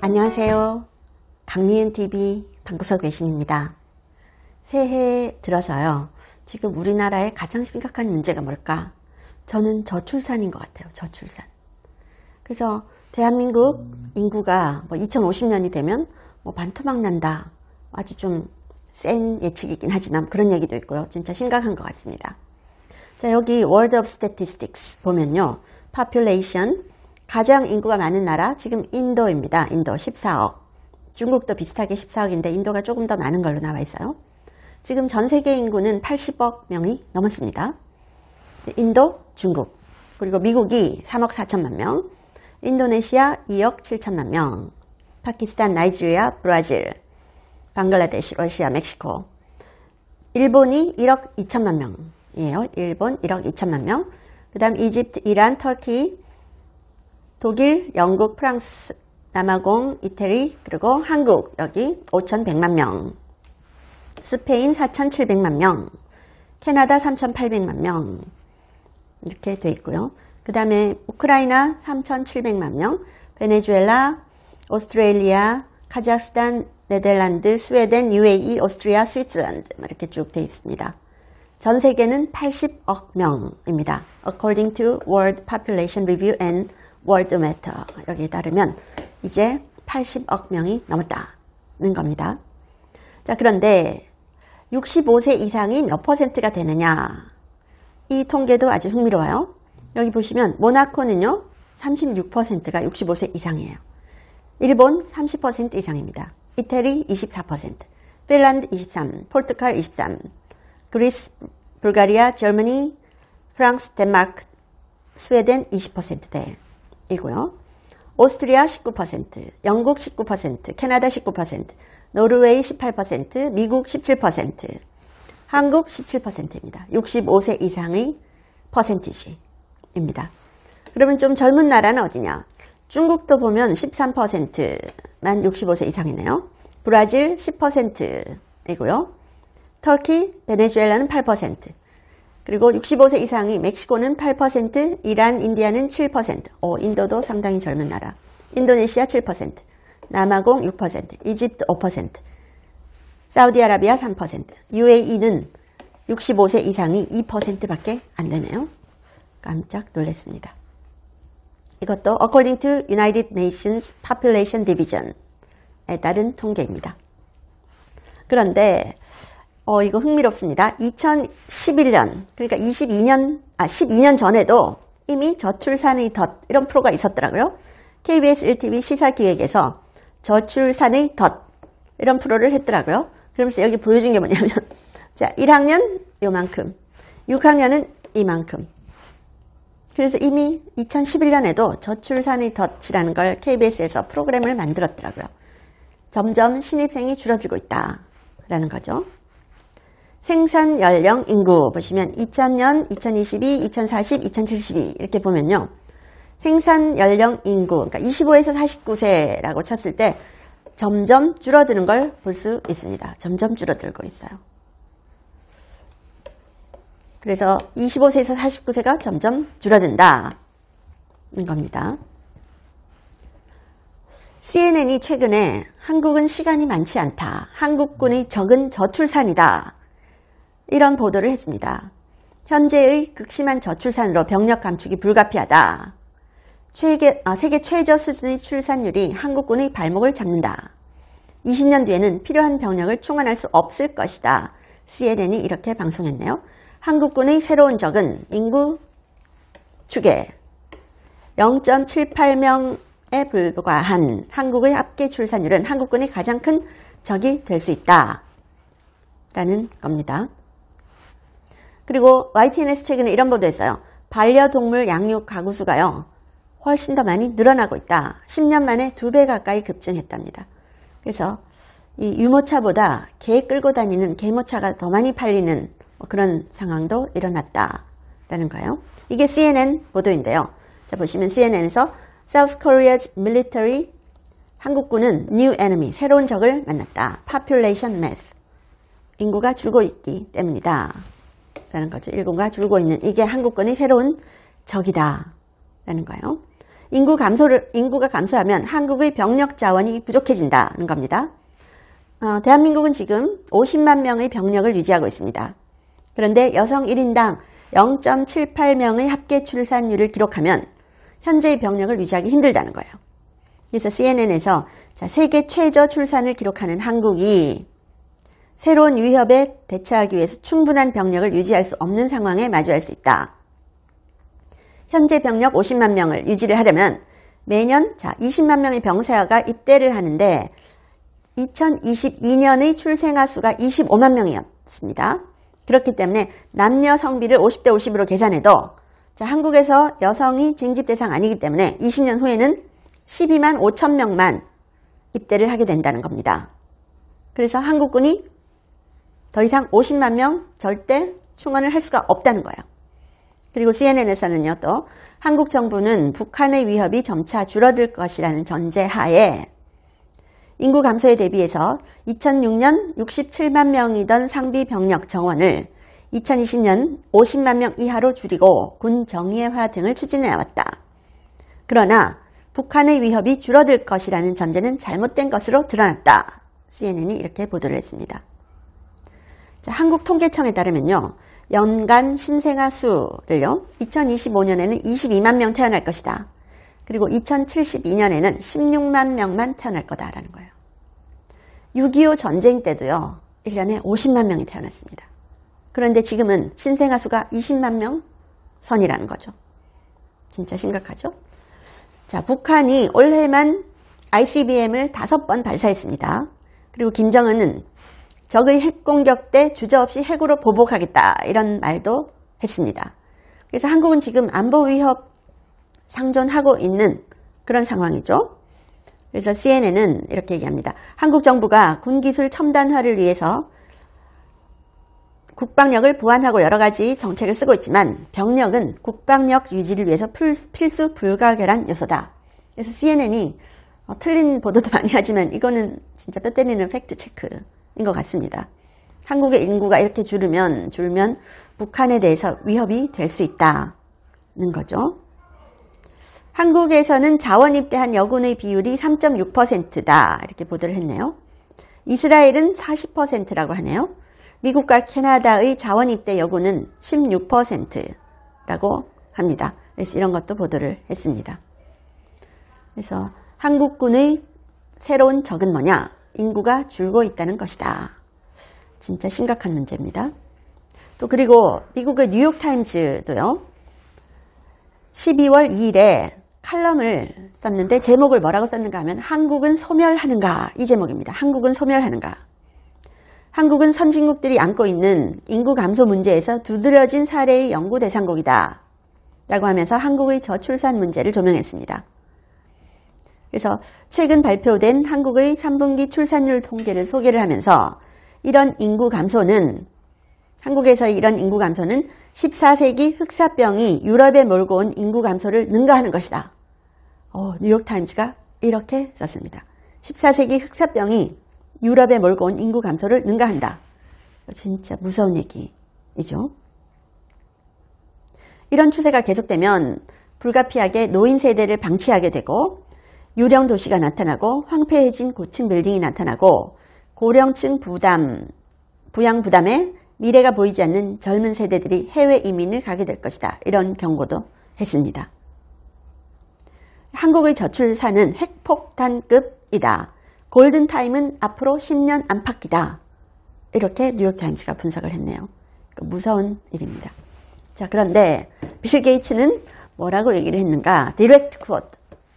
안녕하세요. 강리은TV 방구석 외신입니다. 새해 에 들어서요. 지금 우리나라의 가장 심각한 문제가 뭘까? 저는 저출산인 것 같아요. 저출산. 그래서 대한민국 인구가 뭐 2050년이 되면 뭐 반토막 난다. 아주 좀 센 예측이긴 하지만 그런 얘기도 있고요. 진짜 심각한 것 같습니다. 자, 여기 월드 오브 스태티스틱스 보면요. population 가장 인구가 많은 나라 지금 인도입니다. 인도 14억. 중국도 비슷하게 14억인데 인도가 조금 더 많은 걸로 나와 있어요. 지금 전 세계 인구는 80억 명이 넘었습니다. 인도, 중국, 그리고 미국이 3억 4천만 명, 인도네시아 2억 7천만 명, 파키스탄, 나이지리아, 브라질, 방글라데시, 러시아, 멕시코, 일본이 1억 2천만 명이에요. 일본 1억 2천만 명. 그 다음 이집트, 이란, 터키, 독일, 영국, 프랑스, 남아공, 이태리, 그리고 한국 여기 5,100만 명, 스페인 4,700만 명, 캐나다 3,800만 명 이렇게 돼 있고요. 그 다음에 우크라이나 3,700만 명, 베네수엘라, 오스트레일리아, 카자흐스탄, 네덜란드, 스웨덴, UAE, 오스트리아, 스위스랜드 뭐 이렇게 쭉 돼 있습니다. 전 세계는 80억 명입니다. According to World Population Review and 월드메터 여기에 따르면 이제 80억 명이 넘었다는 겁니다. 자 그런데 65세 이상이 몇 퍼센트가 되느냐 이 통계도 아주 흥미로워요. 여기 보시면 모나코는요 36%가 65세 이상이에요. 일본 30% 이상입니다. 이태리 24%, 핀란드 23, 포르투갈 23, 그리스, 불가리아, 젊은이, 프랑스, 덴마크, 스웨덴 20%대. 이고요. 오스트리아 19%, 영국 19%, 캐나다 19%, 노르웨이 18%, 미국 17%, 한국 17%입니다. 65세 이상의 퍼센티지입니다. 그러면 좀 젊은 나라는 어디냐? 중국도 보면 13%만 65세 이상이네요. 브라질 10%이고요. 터키, 베네수엘라는 8%, 그리고 65세 이상이 멕시코는 8%, 이란, 인디아는 7%, 오, 어, 인도도 상당히 젊은 나라, 인도네시아 7%, 남아공 6%, 이집트 5%, 사우디아라비아 3%, UAE는 65세 이상이 2%밖에 안 되네요. 깜짝 놀랐습니다. 이것도 According to United Nations Population Division에 따른 통계입니다. 그런데 어, 이거 흥미롭습니다. 2011년, 그러니까 22년, 아, 12년 전에도 이미 저출산의 덫, 이런 프로가 있었더라고요. KBS 1TV 시사기획에서 저출산의 덫, 이런 프로를 했더라고요. 그러면서 여기 보여준 게 뭐냐면, 자, 1학년 요만큼, 6학년은 이만큼. 그래서 이미 2011년에도 저출산의 덫이라는 걸 KBS에서 프로그램을 만들었더라고요. 점점 신입생이 줄어들고 있다라는 거죠. 생산 연령 인구 보시면 2000년, 2022, 2040, 2072 이렇게 보면요. 생산 연령 인구 그러니까 25에서 49세라고 쳤을 때 점점 줄어드는 걸 볼 수 있습니다. 점점 줄어들고 있어요. 그래서 25세에서 49세가 점점 줄어든다. 는 겁니다. CNN이 최근에 한국은 시간이 많지 않다. 한국군의 적은 저출산이다. 이런 보도를 했습니다. 현재의 극심한 저출산으로 병력 감축이 불가피하다. 세계, 아, 세계 최저 수준의 출산율이 한국군의 발목을 잡는다. 20년 뒤에는 필요한 병력을 충원할 수 없을 것이다. CNN이 이렇게 방송했네요. 한국군의 새로운 적은 인구 축에 0.78명에 불과한 한국의 합계 출산율은 한국군의 가장 큰 적이 될 수 있다. 라는 겁니다. 그리고 y t n s 최근에 이런 보도했어요. 반려동물 양육 가구 수가요. 훨씬 더 많이 늘어나고 있다. 10년 만에 두 배 가까이 급증했답니다. 그래서 이 유모차보다 개 끌고 다니는 개모차가 더 많이 팔리는 뭐 그런 상황도 일어났다라는 거예요. 이게 CNN 보도인데요. 자 보시면 CNN에서 South Korea's military 한국군은 new enemy 새로운 적을 만났다. Population math 인구가 줄고 있기 때문이다. 라는 거죠. 일본과 줄고 있는 이게 한국권의 새로운 적이다 라는 거예요. 인구 감소를, 인구가 감소하면 한국의 병력 자원이 부족해진다는 겁니다. 어, 대한민국은 지금 50만 명의 병력을 유지하고 있습니다. 그런데 여성 1인당 0.78명의 합계 출산율을 기록하면 현재의 병력을 유지하기 힘들다는 거예요. 그래서 CNN에서 자, 세계 최저 출산을 기록하는 한국이 새로운 위협에 대처하기 위해서 충분한 병력을 유지할 수 없는 상황에 마주할 수 있다. 현재 병력 50만 명을 유지를 하려면 매년 자 20만 명의 병사가 입대를 하는데 2022년의 출생아 수가 25만 명이었습니다. 그렇기 때문에 남녀 성비를 50대 50으로 계산해도 자, 한국에서 여성이 징집 대상 아니기 때문에 20년 후에는 12만 5천 명만 입대를 하게 된다는 겁니다. 그래서 한국군이 더 이상 50만 명 절대 충원을 할 수가 없다는 거예요. 그리고 CNN에서는요 또 한국 정부는 북한의 위협이 점차 줄어들 것이라는 전제하에 인구 감소에 대비해서 2006년 67만 명이던 상비 병력 정원을 2020년 50만 명 이하로 줄이고 군 정예화 등을 추진해 왔다. 그러나 북한의 위협이 줄어들 것이라는 전제는 잘못된 것으로 드러났다. CNN이 이렇게 보도를 했습니다. 한국통계청에 따르면요. 연간 신생아 수를요. 2025년에는 22만 명 태어날 것이다. 그리고 2072년에는 16만 명만 태어날 거다라는 거예요. 6.25 전쟁 때도요. 1년에 50만 명이 태어났습니다. 그런데 지금은 신생아 수가 20만 명 선이라는 거죠. 진짜 심각하죠? 자, 북한이 올해만 ICBM을 다섯 번 발사했습니다. 그리고 김정은은 적의 핵 공격 때 주저없이 핵으로 보복하겠다 이런 말도 했습니다. 그래서 한국은 지금 안보 위협 상존하고 있는 그런 상황이죠. 그래서 CNN은 이렇게 얘기합니다. 한국 정부가 군기술 첨단화를 위해서 국방력을 보완하고 여러 가지 정책을 쓰고 있지만 병력은 국방력 유지를 위해서 필수 불가결한 요소다. 그래서 CNN이 어, 틀린 보도도 많이 하지만 이거는 진짜 뼈 때리는 팩트 체크 것 같습니다. 한국의 인구가 이렇게 줄으면 줄면 북한에 대해서 위협이 될 수 있다는 거죠. 한국에서는 자원 입대한 여군의 비율이 3.6%다 이렇게 보도를 했네요. 이스라엘은 40%라고 하네요. 미국과 캐나다의 자원 입대 여군은 16%라고 합니다. 그래서 이런 것도 보도를 했습니다. 그래서 한국군의 새로운 적은 뭐냐? 인구가 줄고 있다는 것이다. 진짜 심각한 문제입니다. 또 그리고 미국의 뉴욕타임즈도요. 12월 2일에 칼럼을 썼는데 제목을 뭐라고 썼는가 하면 한국은 소멸하는가 이 제목입니다. 한국은 소멸하는가 한국은 선진국들이 안고 있는 인구 감소 문제에서 두드러진 사례의 연구 대상국이다 라고 하면서 한국의 저출산 문제를 조명했습니다. 그래서 최근 발표된 한국의 3분기 출산율 통계를 소개를 하면서 이런 인구 감소는 한국에서 의 이런 인구 감소는 14세기 흑사병이 유럽에 몰고 온 인구 감소를 능가하는 것이다. 어, 뉴욕타임즈가 이렇게 썼습니다. 14세기 흑사병이 유럽에 몰고 온 인구 감소를 능가한다. 진짜 무서운 얘기이죠. 이런 추세가 계속되면 불가피하게 노인 세대를 방치하게 되고 유령 도시가 나타나고 황폐해진 고층 빌딩이 나타나고 고령층 부담, 부양 부담에 미래가 보이지 않는 젊은 세대들이 해외 이민을 가게 될 것이다. 이런 경고도 했습니다. 한국의 저출산은 핵폭탄급이다. 골든타임은 앞으로 10년 안팎이다. 이렇게 뉴욕타임스가 분석을 했네요. 그 무서운 일입니다. 자 그런데 빌 게이츠는 뭐라고 얘기를 했는가? 디렉트 쿼트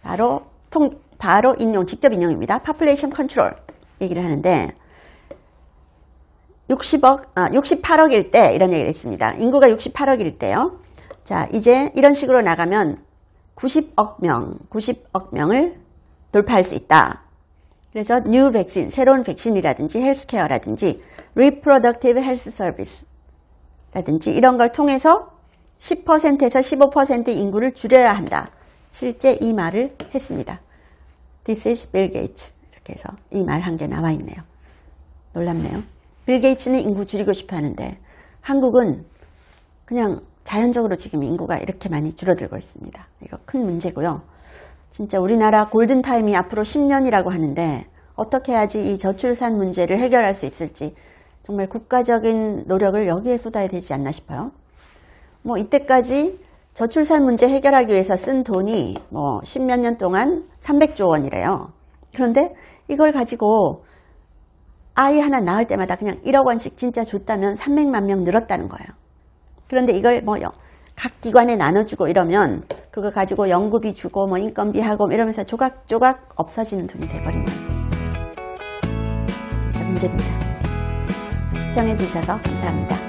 바로 통, 바로 인용, 직접 인용입니다. 파플레이션 컨트롤 얘기를 하는데 60억, 아, 68억일 때 이런 얘기를 했습니다. 인구가 68억일 때요. 자, 이제 이런 식으로 나가면 90억 명, 90억 명을 돌파할 수 있다. 그래서 뉴 백신, 새로운 백신이라든지 헬스케어라든지 리프로덕티브 헬스 서비스라든지 이런 걸 통해서 10%에서 15% 인구를 줄여야 한다. 실제 이 말을 했습니다. This is Bill Gates. 이렇게 해서 이 말 한 개 나와 있네요. 놀랍네요. 빌 게이츠는 인구 줄이고 싶어 하는데 한국은 그냥 자연적으로 지금 인구가 이렇게 많이 줄어들고 있습니다. 이거 큰 문제고요. 진짜 우리나라 골든타임이 앞으로 10년이라고 하는데 어떻게 해야지 이 저출산 문제를 해결할 수 있을지 정말 국가적인 노력을 여기에 쏟아야 되지 않나 싶어요. 뭐 이때까지 저출산 문제 해결하기 위해서 쓴 돈이 뭐 십몇 년 동안 300조 원이래요. 그런데 이걸 가지고 아이 하나 낳을 때마다 그냥 1억 원씩 진짜 줬다면 300만 명 늘었다는 거예요. 그런데 이걸 뭐 각 기관에 나눠주고 이러면 그거 가지고 연구비 주고 뭐 인건비 하고 뭐 이러면서 조각조각 없어지는 돈이 돼버리는 거예요. 진짜 문제입니다. 시청해주셔서 감사합니다.